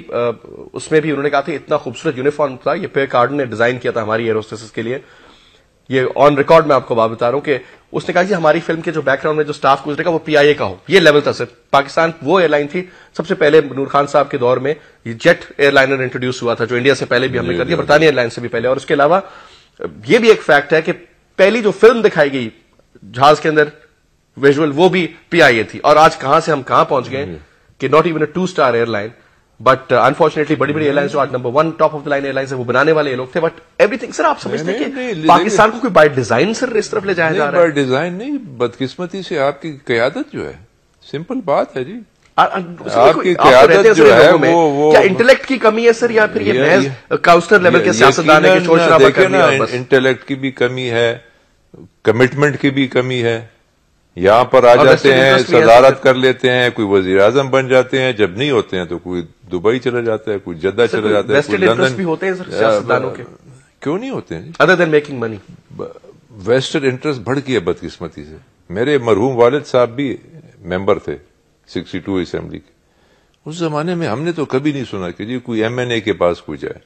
उसमें भी उन्होंने कहा था इतना खूबसूरत यूनिफॉर्म था ये पे कार्ड ने डिजाइन किया था हमारी एयरोस्टेसिस के लिए ये ऑन रिकॉर्ड मैं आपको बात बता रहा हूं कि उसने कहा कि हमारी फिल्म के जो बैकग्राउंड में जो स्टाफ गुजरेगा वो पीआईए का हो ये लेवल था सर पाकिस्तान वो एयरलाइन थी सबसे पहले नूर खान साहब के दौर में जेट एयरलाइनर इंट्रोड्यूस हुआ था जो इंडिया से पहले भी हमने कर दिया बरतानिया एयरलाइन से भी पहले और उसके अलावा ये भी एक फैक्ट है कि पहली जो फिल्म दिखाई गई जहाज के अंदर विजुअल वो भी पीआईए थी और आज कहां से हम कहां पहुंच गए कि not even a two star airline but unfortunately बड़ी बड़ी एयरलाइंस जो आज number one top of the line airlines है वो बनाने वाले लोग थे बट एवरीथिंग सर आप समझते हैं कि पाकिस्तान को कोई बाय डिजाइन सर इस तरफ ले जाया जा रहा है बाय डिजाइन नहीं बदकिस्मती से आपकी क्यादत जो है सिंपल बात है जी आपकी क्यादत जो है वो वो क्या इंटेलेक्ट की कमी है सर या फिर ये काउंसलर लेवल के सियासतदान है कि ना इंटेलेक्ट की भी कमी है कमिटमेंट की भी कमी है यहाँ पर आ जाते हैं सदारत कर लेते हैं कोई वजीर आजम बन जाते हैं जब नहीं होते हैं तो कोई दुबई चले जाते हैं कोई जद्दा चले जाते हैं भी होते हैं क्यों नहीं होते हैं other than making money western interest बढ़ गया बदकिस्मती से मेरे मरहूम वालिद साहब भी मेंबर थे 62 असेंबली के उस जमाने में हमने तो कभी नहीं सुना कि जी कोई एमएनए के पास कोई जाए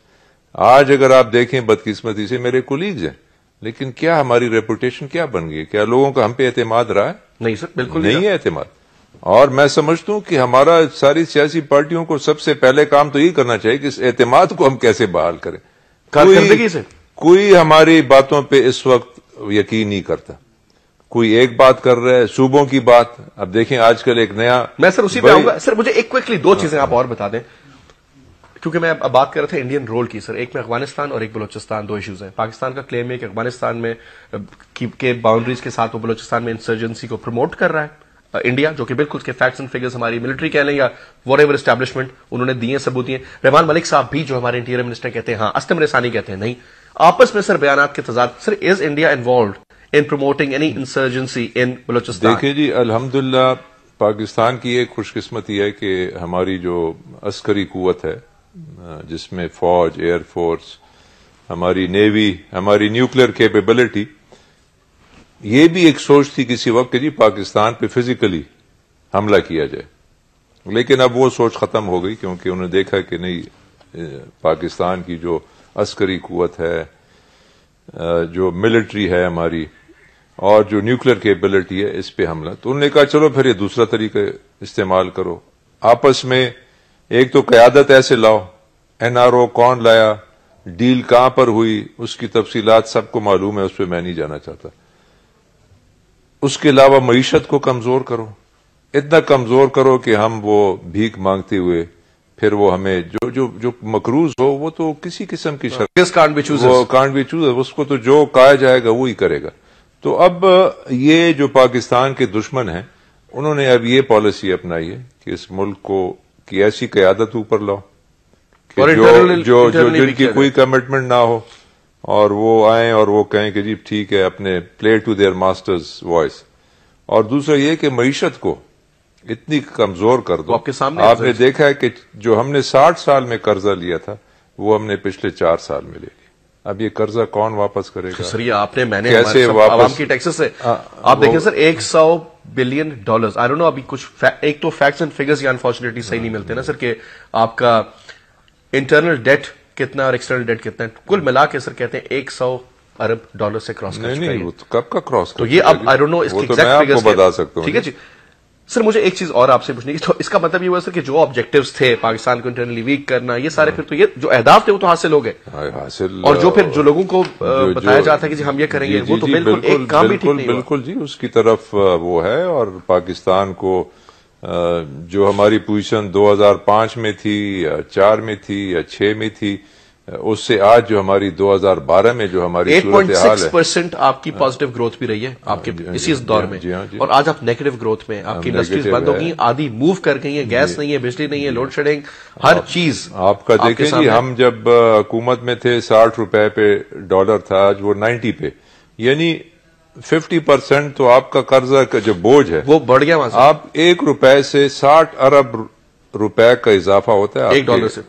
आज अगर आप देखें बदकिस्मती से मेरे कोलीग्स हैं लेकिन क्या हमारी रेपुटेशन क्या बन गई क्या लोगों का हम पे एतमाद रहा है नहीं सर बिल्कुल नहीं है एतमाद और मैं समझता हूं कि हमारा सारी सियासी पार्टियों को सबसे पहले काम तो यही करना चाहिए कि इस एतमाद को हम कैसे बहाल करें कोई, से कोई हमारी बातों पे इस वक्त यकीन नहीं करता कोई एक बात कर रहा है सूबों की बात अब देखें आजकल एक नया मैं सर उसी पे आऊंगा सर मुझे एक क्विकली दो हाँ। चीजें आप और बता दें क्योंकि मैं अब बात कर रहा था इंडियन रोल की सर एक में अफगानिस्तान और एक बलोचिस्तान दो इश्यूज हैं पाकिस्तान का क्लेम है कि अफगानिस्तान में के बाउंड्रीज के साथ वो बलोचिस्तान में इंसर्जेंसी को प्रमोट कर रहा है इंडिया जो कि बिल्कुल उसके फैक्ट्स एंड फिगर्स हमारी मिलिट्री कह लें या वॉर एवर स्टैब्लिशमेंट उन्होंने दिए सबूत दिए रहमान मलिक साहब भी जो हमारे इंटीरियर मिनिस्टर कहते हैं हाँ अस्तम रेसानी कहते हैं नहीं आपस में सर बयान के तजाद sir is India involved in promoting any insurgency in Balochistan देखिए जी अलहमदुल्ला पाकिस्तान की एक खुशकिस्मती है कि हमारी जो अस्करी कुत है जिसमें फौज एयरफोर्स हमारी नेवी हमारी न्यूक्लियर केपेबिलिटी ये भी एक सोच थी किसी वक्त की जी पाकिस्तान पे फिजिकली हमला किया जाए लेकिन अब वो सोच खत्म हो गई क्योंकि उन्होंने देखा कि नहीं पाकिस्तान की जो अस्करी कुत है जो मिलिट्री है हमारी और जो न्यूक्लियर केपेबिलिटी है इस पे हमला तो उन्होंने कहा चलो फिर ये दूसरा तरीका इस्तेमाल करो आपस में एक तो क्यादत ऐसे लाओ एनआरओ कौन लाया डील कहां पर हुई उसकी तफसीलात सबको मालूम है उस पर मैं नहीं जाना चाहता उसके अलावा मीशत को कमज़ोर करो इतना कमज़ोर करो कि हम वो भीख मांगते हुए फिर वो हमें जो जो जो मकरूज हो वो तो किसी किस्म की शर्त कांड भी चूज कांड चूज उसको तो जो कहा जाएगा वो ही करेगा तो अब ये जो पाकिस्तान के दुश्मन हैं उन्होंने अब ये पॉलिसी अपनाई है कि इस मुल्क को की ऐसी क्यादत ऊपर लाओ कि जो, जो, जो जिनकी कोई कमिटमेंट ना हो और वो आए और वो कहें कि जी ठीक है अपने play to their master's voice और दूसरा ये कि मीशत को इतनी कमजोर कर दो आपके सामने आपने देखा है कि जो हमने साठ साल में कर्जा लिया था वो हमने पिछले चार साल में ले लिया अब ये कर्जा कौन वापस करेगा सर आपने मैंने कैसे वापस की टैक्सेस से आ, आप देखें सर एक सौ billion dollars I don't know अभी कुछ एक तो फैक्ट्स एंड फिगर्स ये अनफॉर्चुनेटली सही नहीं मिलते ना सर कि आपका इंटरनल डेट कितना और एक्सटर्नल डेट कितना है कुल मिला के सर कहते हैं एक सौ अरब डॉलर से क्रॉस नहीं, नहीं तो कब का क्रॉस तो ये अब आई डोंट नो इसके एग्जैक्ट तो फिगर्स बता सकता हूं ठीक है जी सर मुझे एक चीज और आपसे पूछनी तो इसका मतलब ये हुआ सर कि जो ऑब्जेक्टिव्स थे पाकिस्तान को इंटरनली वीक करना ये सारे हाँ। फिर तो ये जो अहदाफ थे वो तो हासिल हो गए हासिल और जो फिर जो लोगों को बताया जाता है कि जी हम ये करेंगे वो तो बिल्कुल एक काम भी ठीक नहीं बिल्कुल जी उसकी तरफ वो है और पाकिस्तान को जो हमारी पोजीशन 2005 में थी या चार में थी या छह में थी उससे आज जो हमारी 2012 में जो हमारी 8.6 परसेंट आपकी पॉजिटिव हाँ। ग्रोथ भी रही है हाँ आपके हाँ इसी इस दौर में जी जी और आज आप नेगेटिव ग्रोथ में आपकी इंडस्ट्रीज बंद हो गई आधी मूव कर गई है गैस नहीं है बिजली नहीं है लोड शेडिंग हर चीज आपका देखें जी हम जब हुकूमत में थे साठ रुपए पे डॉलर था आज वो नाइन्टी पे यानी फिफ्टी परसेंट तो आपका कर्जा का जो बोझ है वो बढ़ गया वहां आप एक रुपए से साठ अरब रुपए का इजाफा होता है एक डॉलर से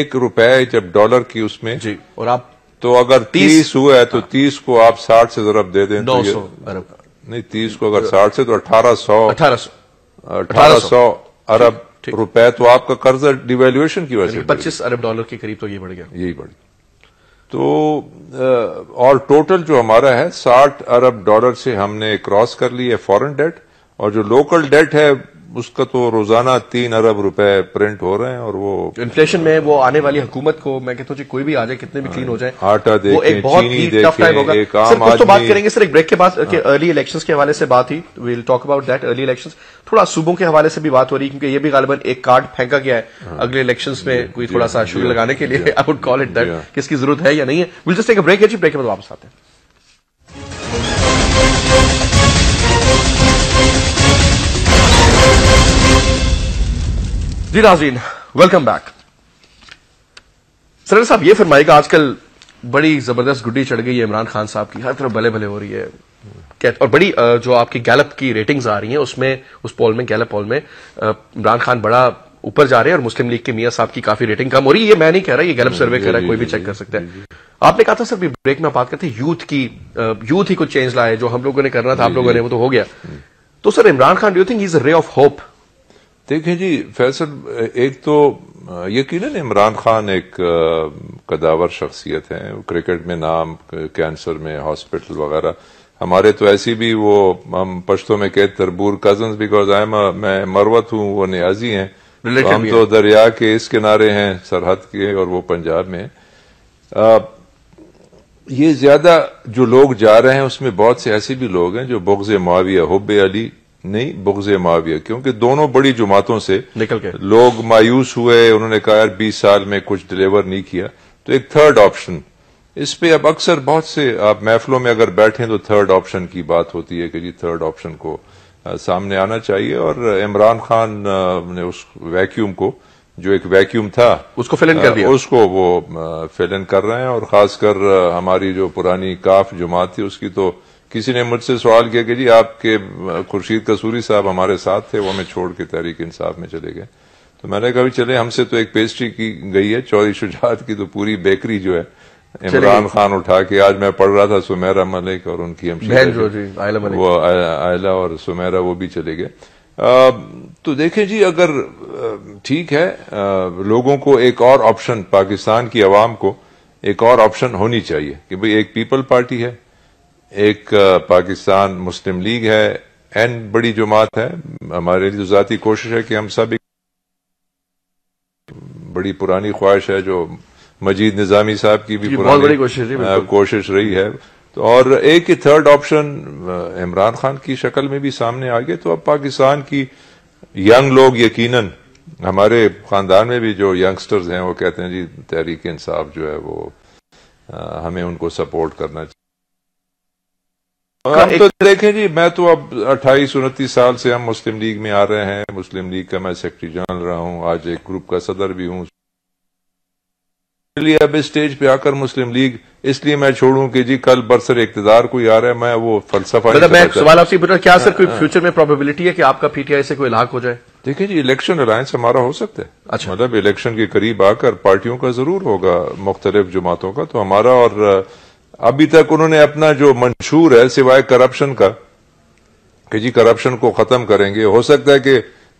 एक रुपए जब डॉलर की उसमें जी और आप तो अगर तीस हुआ है तो हाँ। तीस को आप साठ से जरूर दे दें तो नौ सौ अरब नहीं तीस को अगर साठ से तो अठारह सौ अठारह सौ अठारह सौ अरब रुपए तो आपका कर्जा डिवेल्युएशन की वजह से पच्चीस अरब डॉलर के करीब तो ये बढ़ गया यही बढ़ गया तो और टोटल जो हमारा है साठ अरब डॉलर से हमने क्रॉस कर ली है फॉरेन डेट और जो लोकल डेट है उसका तो रोजाना तीन अरब रुपए प्रिंट हो रहे हैं और वो इन्फ्लेशन में वो आने वाली हुकूमत को मैं कहता हूँ कोई भी आ जाए कितने भी क्लीन हो जाए आटा दे एक बहुत ही टफ टाइम होगा सर कुछ तो बात करेंगे सर एक ब्रेक के बाद अर्ली हाँ। इलेक्शंस के हवाले से बात ही will talk about that early election थोड़ा सूबों के हवाले से भी बात हो रही है क्योंकि ये भी गालबन एक कार्ड फेंका गया है हाँ। अगले इलेक्शन में कोई थोड़ा सा शुगर लगाने के लिए I would call it that किसकी जरूरत है या नहीं है विल जस्ट एक ब्रेक है जी ब्रेक के बाद वापस आते हैं जी नाजीन वेलकम बैक सर साहब ये फरमाएगा आजकल बड़ी जबरदस्त गुड्डी चढ़ गई है इमरान खान साहब की हर तरफ भले भले हो रही है और बड़ी जो आपकी गैलप की रेटिंग्स आ रही हैं उसमें उस पोल में गैलप पोल में इमरान खान बड़ा ऊपर जा रहे हैं और मुस्लिम लीग के मियां साहब की काफी रेटिंग कम हो रही है ये मैं नहीं कह रहा ये गैलप सर्वे कह रहा है कोई भी चेक कर सकता है आपने कहा था सर भी ब्रेक में बात करते यूथ की यूथ ही कुछ चेंज लाए जो हम लोगों ने करना था आप लोगों ने वो तो हो गया हम्म। तो sir Imran Khan do think is a ray of hope देखिए जी फैसल एक तो यकीन इमरान खान एक कदावर शख्सियत हैं क्रिकेट में नाम कैंसर में हॉस्पिटल वगैरह हमारे तो ऐसी भी वो हम पश्तों में कहते तरबूर कजन बिकॉज आई मैं मरवत हूँ वो न्याजी हैं तो हम तो दरिया के इस किनारे हैं सरहद के और वो पंजाब में आ, ये ज्यादा जो लोग जा रहे हैं उसमें बहुत से ऐसे भी लोग हैं जो बोगज माविया हुब अली नहीं बुगज माविया क्योंकि दोनों बड़ी जमातों से निकल के लोग मायूस हुए उन्होंने कहा यार बीस साल में कुछ डिलीवर नहीं किया तो एक थर्ड ऑप्शन इस पे अब अक्सर बहुत से आप महफलों में अगर बैठे तो थर्ड ऑप्शन की बात होती है कि जी थर्ड ऑप्शन को आ, सामने आना चाहिए और इमरान खान आ, ने उस वैक्यूम को जो एक वैक्यूम था उसको फिल इन कर दिया उसको वो फिल इन कर रहे हैं और खासकर हमारी जो पुरानी काफ जमात थी उसकी तो किसी ने मुझसे सवाल किया कि जी आपके खुर्शीद कसूरी साहब हमारे साथ थे वो हमें छोड़ के तहरीक इंसाफ में चले गए तो मैंने कहा चले हमसे तो एक पेस्ट्री की गई है चौधरी शुजात की तो पूरी बेकरी जो है इमरान खान उठा के आज मैं पढ़ रहा था सुमेरा मलिक और उनकी हम वो आयला और सुमेरा वो भी चले गए तो देखें जी अगर ठीक है लोगों को एक और ऑप्शन पाकिस्तान की आवाम को एक और ऑप्शन होनी चाहिए कि भाई एक पीपल पार्टी है एक पाकिस्तान मुस्लिम लीग है एंड बड़ी जमात है हमारे लिए तो ज़ाती कोशिश है कि हम सब एक बड़ी पुरानी ख्वाहिश है जो मजीद निज़ामी साहब की भी पुरानी बड़ी कोशिश रही कोशिश रही है तो और एक ही थर्ड ऑप्शन इमरान खान की शक्ल में भी सामने आ गए तो अब पाकिस्तान की यंग लोग यकीनन हमारे खानदान में भी जो यंगस्टर्स हैं वो कहते हैं जी तहरीक इंसाफ जो है वो आ, हमें उनको सपोर्ट करना चाहिए हम हाँ, तो, तो देखें जी मैं तो अब अट्ठाईस उनतीस साल से हम मुस्लिम लीग में आ रहे हैं मुस्लिम लीग का मैं सेक्रेटरी जनरल रहा हूं आज एक ग्रुप का सदर भी हूं अब अब स्टेज पे आकर मुस्लिम लीग इसलिए मैं छोड़ू कि जी कल बरसर इकतदार कोई आ रहा है मैं वो फलसफा मतलब मैं सवाल आपसे पूछ रहा क्या सर हाँ, कोई फ्यूचर हाँ। में प्रोबेबिलिटी है कि आपका पीटीआई से कोई लाख हो जाए देखिए जी इलेक्शन अलायंस हमारा हो सकता है अच्छा मतलब इलेक्शन के करीब आकर पार्टियों का जरूर होगा मुख्तलिफ जमातों का तो हमारा और अभी तक उन्होंने अपना जो मंशूर है सिवाय करप्शन का कि जी करप्शन को खत्म करेंगे हो सकता है कि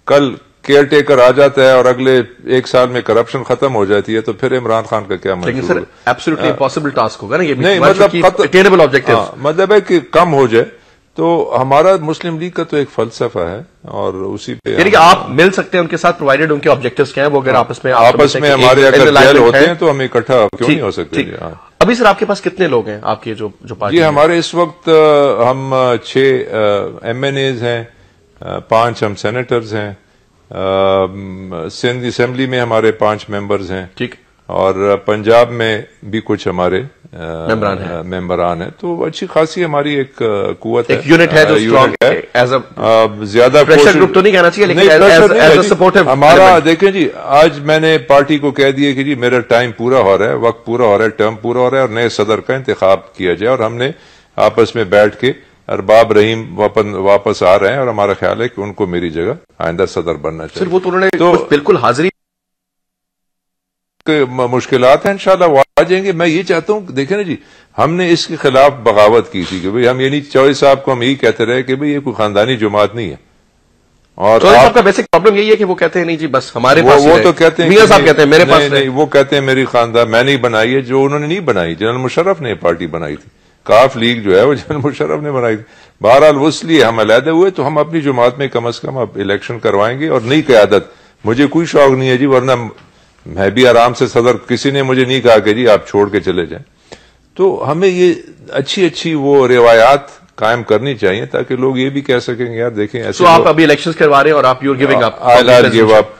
कल केयर टेकर आ जाता है और अगले एक साल में करप्शन खत्म हो जाती है तो फिर इमरान खान का क्या मतलब टास्क होगा ना ये नहीं मतलब ऑब्जेक्टिव हाँ, मतलब है कि कम हो जाए तो हमारा मुस्लिम लीग का तो एक फलसफा है और उसी पे यानी कि आप मिल सकते हैं उनके साथ प्रोवाइडेड उनके ऑब्जेक्टिव्स क्या है वो अगर हाँ, आपस में आपस में हमारे अगर होते हैं तो हम इकट्ठा क्यों नहीं हो सकते अभी सर आपके पास कितने लोग हैं आपके जो जो पार्टी जी हमारे इस वक्त हम छह एम एन एज हैं पांच हम सेनेटर्स हैं सिंध असेंबली में हमारे पांच मेंबर्स हैं ठीक और पंजाब में भी कुछ हमारे मेंबरान है मेंबरान है तो अच्छी खासी हमारी एक uh, कुत एक यूनिट है जो स्ट्रांग uh, है एज अ ज्यादा प्रेशर ग्रुप तो नहीं कहना चाहिए लेकिन एज अ सपोर्टिव हमारा देखें जी आज मैंने पार्टी को कह दिया कि जी मेरा टाइम पूरा हो रहा है वक्त पूरा हो रहा है टर्म पूरा हो रहा है और नए सदर का इंतखब किया जाए और हमने आपस में बैठ के अरबाब रहीम वापन, वापस आ रहे हैं और हमारा ख्याल है कि उनको मेरी जगह आइंदा सदर बनना चाहिए वो तो उन्होंने तो, बिल्कुल हाजिरी मुश्किल इन शाह वो आ जाएंगे मैं ये चाहता हूँ देखे ना जी हमने इसके खिलाफ बगावत की थी कि भाई हम ये नहीं चौधरी साहब को हम यही कहते रहे कि भाई ये कोई खानदानी जमात नहीं है और आपका बेसिक प्रॉब्लम यही है कि वो कहते हैं नहीं जी बस हमारे वो, पास वो तो कहते हैं मियां साहब कहते हैं मेरे पास नहीं, नहीं वो कहते हैं मेरी खानदान मैंने ही बनाई है जो उन्होंने नहीं बनाई जनरल मुशर्रफ ने पार्टी बनाई थी काफ लीग जो है वो जनरल मुशर्रफ ने बनाई थी बहरहाल वो इसलिए हम अलहदे हुए तो हम अपनी जमात में कम अज कम अब इलेक्शन करवाएंगे और नई क्यादत मुझे कोई शौक नहीं है जी वरना मैं भी आराम से सदर किसी ने मुझे नहीं कहा कि जी आप छोड़ के चले जाएं तो हमें ये अच्छी अच्छी वो रिवायात कायम करनी चाहिए ताकि लोग ये भी कह सकेंगे यार देखें ऐसे so आप अभी इलेक्शन करवा रहे हैं और आप you're giving up I or give up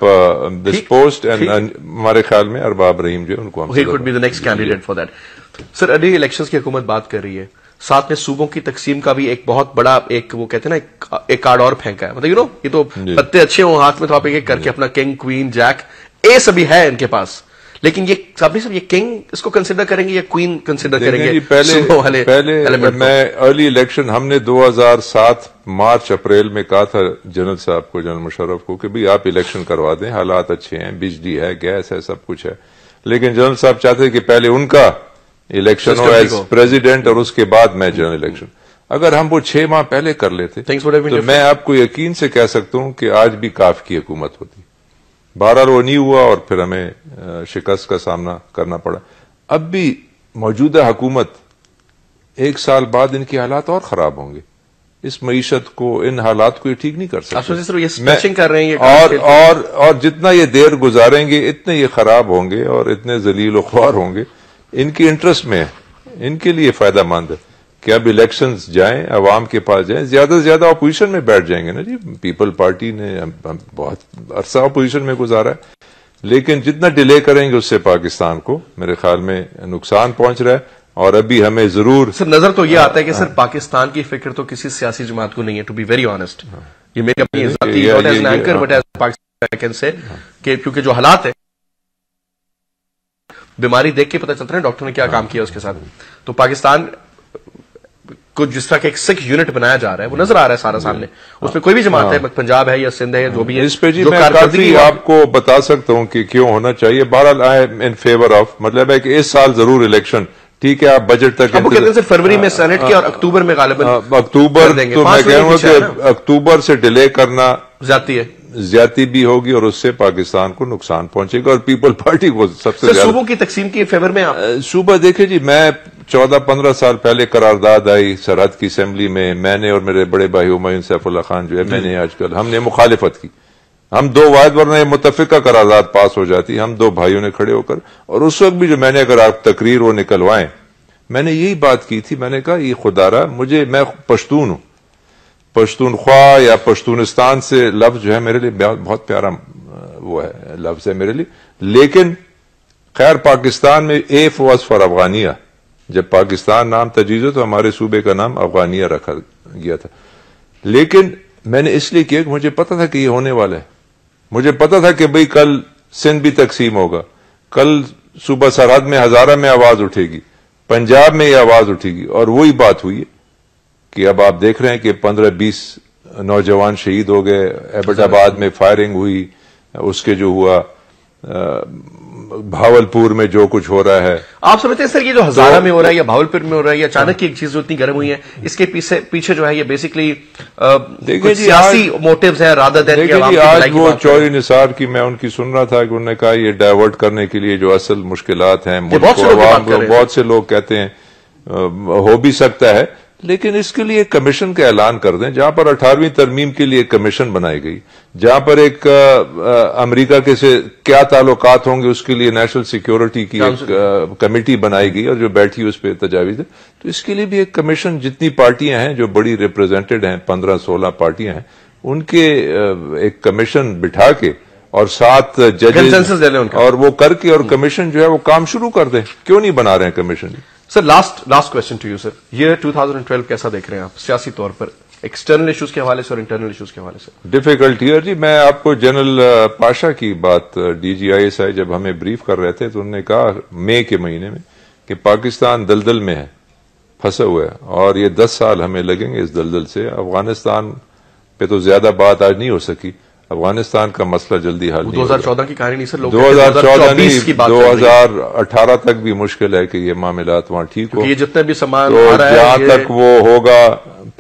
this post and हमारे ख्याल में अरबाब रहीम जो उनको could be the next candidate for that sir early election की हुकूमत बात कर रही है साथ में सूबों की तकसीम का भी एक बहुत बड़ा एक वो कहते हैं ना एक कार्ड और फेंका है मतलब यू नो ये तो पत्ते अच्छे हो हाथ में तो आप एक करके अपना किंग क्वीन जैक ए सभी है इनके पास लेकिन ये साबनी सब ये किंग इसको कंसिडर करेंगे या क्वीन कंसिडर करेंगे पहले वाले पहले मैं अर्ली इलेक्शन हमने 2007 मार्च अप्रैल में कहा था जनरल साहब को जनरल मुशर्रफ को कि भाई आप इलेक्शन करवा दें हालात अच्छे हैं बिजली है गैस है सब कुछ है लेकिन जनरल साहब चाहते कि पहले उनका इलेक्शन हो एज प्रेजिडेंट और उसके बाद मैं जनरल हम्म। इलेक्शन अगर हम वो छह माह पहले कर लेते तो मैं आपको यकीन से कह सकता हूं कि आज भी काफ की हुकूमत होती बहरहाल वो नहीं हुआ और फिर हमें शिकस्त का सामना करना पड़ा अब भी मौजूदा हुकूमत एक साल बाद इनके हालात और खराब होंगे इस मीशत को इन हालात को ये ठीक नहीं कर सकते ये स्मैचिंग कर रहे हैं ये और, और और जितना ये देर गुजारेंगे इतने ये खराब होंगे और इतने जलील ख्वार होंगे इनके इंटरेस्ट में है इनके लिए फायदा मंद है कि अब इलेक्शन जाएं अवाम के पास जाएं ज्यादा से ज्यादा अपोजिशन में बैठ जाएंगे ना जी पीपल पार्टी ने बहुत अरसा अपोजिशन में गुजारा है लेकिन जितना डिले करेंगे उससे पाकिस्तान को मेरे ख्याल में नुकसान पहुंच रहा है और अभी हमें जरूर सर नजर तो ये आ, हाँ, आता है कि सर हाँ। पाकिस्तान की फिक्र तो किसी सियासी जमात को नहीं है टू बी वेरी ऑनेस्ट ये मेरी अपनी हाँ। क्योंकि जो हालात है बीमारी देख के पता चलता है डॉक्टर ने क्या काम किया उसके साथ तो पाकिस्तान को जिस तरह का एक सिख यूनिट बनाया जा रहा है वो नजर आ रहा है सारा सामने उसमें कोई भी जमात हाँ। है मतलब पंजाब है या सिंध है जो भी है इस पे जी मैं आपको बता सकता हूँ कि क्यों होना चाहिए बहरहाल I am in favour of मतलब है कि इस साल जरूर इलेक्शन ठीक है आप बजट तक कहते हैं फरवरी में सेनेट हाँ, की हाँ, और अक्टूबर में गालिबन अक्टूबर तो मैं कह रहा हूँ कि अक्टूबर से डिले करना जाती है ज्यादा भी होगी और उससे पाकिस्तान को नुकसान पहुंचेगा और पीपल पार्टी को सबसे सूबों की तकसीम के फेवर में सूबा देखे जी मैं चौदह पंद्रह साल पहले करारदाद आई सरहद की असम्बली में मैंने और मेरे बड़े भाई हमायून सैफुल्ला खान जो है मैंने आजकल हमने मुखालिफत की हम दो वायद वरना मुतफिका करारदाद पास हो जाती हम दो भाइयों ने खड़े होकर और उस वक्त भी जो मैंने अगर आप तकरीर वो निकलवाएं मैंने यही बात की थी मैंने कहा ये खुदारा मुझे मैं पश्तून हूं पश्तून ख्वा या पश्तूनिस्तान से लफ्ज़ जो है मेरे लिए बहुत प्यारा वो है लफ्ज़ है मेरे लिए लेकिन खैर पाकिस्तान में ए फॉज फॉर अफगानिया जब पाकिस्तान नाम तजीज हो तो हमारे सूबे का नाम अफगानिया रखा गया था लेकिन मैंने इसलिए किया कि मुझे पता था कि ये होने वाला है मुझे पता था कि भाई कल सिंध भी तकसीम होगा कल सुबह सरहद में हजारा में आवाज उठेगी पंजाब में यह आवाज उठेगी और वही बात हुई कि अब आप देख रहे हैं कि पंद्रह बीस नौजवान शहीद हो गए एबटाबाद में फायरिंग हुई उसके जो हुआ भावलपुर में जो कुछ हो रहा है आप समझते हैं सर ये जो हजारा तो- में हो रहा है या भावलपुर में हो रहा है या अचानक की एक चीज जो इतनी गर्म हुई है इसके पीछे पीछे जो है ये बेसिकली सियासी मोटिव है राधा देन आज वो चौरी निसार की मैं उनकी सुन रहा था कि उन्होंने कहा ये डाइवर्ट करने के लिए जो असल मुश्किल हैं बहुत से लोग कहते हैं हो भी सकता है लेकिन इसके लिए कमीशन का ऐलान कर दें जहां पर अठारहवीं तरमीम के लिए कमीशन बनाई गई जहां पर एक अमेरिका के से क्या ताल्लुकात होंगे उसके लिए नेशनल सिक्योरिटी की एक कमेटी बनाई गई और जो बैठी उस पर तजावीज तो इसके लिए भी एक कमीशन जितनी पार्टियां हैं जो बड़ी रिप्रेजेंटेड हैं पंद्रह सोलह पार्टियां हैं उनके एक कमीशन बिठा के और सात जजेस और वो करके और कमीशन हम्म। जो है वो काम शुरू कर दें क्यों नहीं बना रहे हैं commission sir last last question to you sir ये 2012 कैसा देख रहे हैं आप सियासी तौर पर एक्सटर्नल इश्यूज के हवाले से और इंटरनल इश्यूज के हवाले से डिफिकल्ट ईयर जी मैं आपको जनरल पाशा uh, की बात डीजीआईएसआई uh, जब हमें ब्रीफ कर रहे थे तो उन्होंने कहा मई के महीने में कि पाकिस्तान दलदल में है फंसे हुए है और ये दस साल हमें लगेंगे इस दलदल से अफगानिस्तान पे तो ज्यादा बात आज नहीं हो सकी अफगानिस्तान का मसला जल्दी हल दो हजार चौदह की कहानी नहीं सर दो हजार चौदह दो हजार अठारह तक भी मुश्किल है कि ये मामला वहां ठीक हो ये जितने भी सामान तो जहाँ तक वो होगा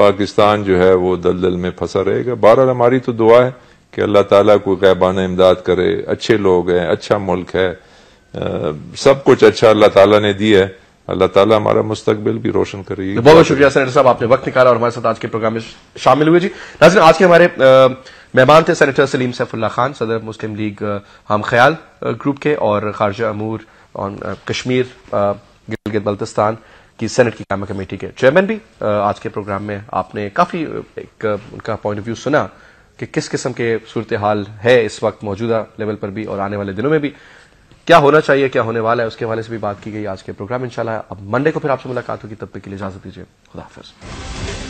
पाकिस्तान जो है वो दलदल में फंसा रहेगा बहरहाल हमारी तो दुआ है कि अल्लाह ताला को गैबाना इमदाद करे अच्छे लोग हैं अच्छा मुल्क है सब कुछ अच्छा अल्लाह तला ने दिया है अल्लाह ताला हमारा मुस्तकबिल भी रोशन करेगी बहुत बहुत शुक्रिया सर साहब आपने वक्त निकाला और हमारे साथ आज के प्रोग्राम में शामिल हुए जी नाजिन आज के हमारे मेहमान थे सेनेटर सलीम सैफुल्ला खान सदर मुस्लिम लीग हम ख्याल ग्रुप uh, के और खारजा अमूर ऑन कश्मीर गिलगित बल्तिस्तान की सेनेट की कामा कमेटी के चेयरमैन भी uh, आज के प्रोग्राम में आपने काफी uh, एक उनका पॉइंट ऑफ व्यू सुना कि किस किस्म के सूरत हाल है इस वक्त मौजूदा लेवल पर भी और आने वाले दिनों में भी क्या होना चाहिए क्या होने वाला है उसके हवाले से भी बात की गई आज के प्रोग्राम इंशाल्लाह अब मंडे को फिर आपसे मुलाकात होगी तब तक के लिए इजाजत दीजिए खुदा हाफिज़